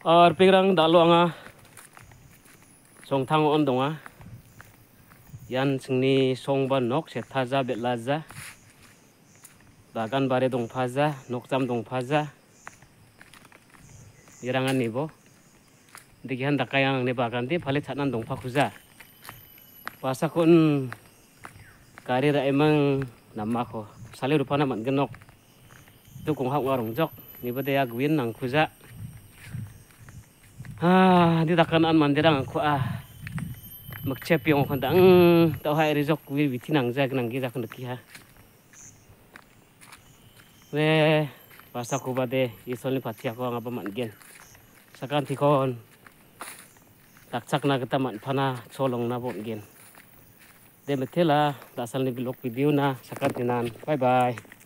Orpik pingrang dalu anga song tang on dong yan sing ni song ban nok se taza be laza bare dong faza nok jam dong faza irangan ni bo dikhi han dakai ang ne bagan di phale chanan dong khuza pasa kun kari ra emang namma ko rupa rupana man gen tu kung hak warung jok ni bade ya gwin nang ah di takanan dong aku ah magchep yung kanda ang mm, tau hai rizok wir biti nang jak nang gizak ndaki ha we pas aku bade isol ni pati ako ang apa mangen sakan tikon cak nak kita man pana cholong na bon gen demetela tak dasal belok video na sekarang tinan bye bye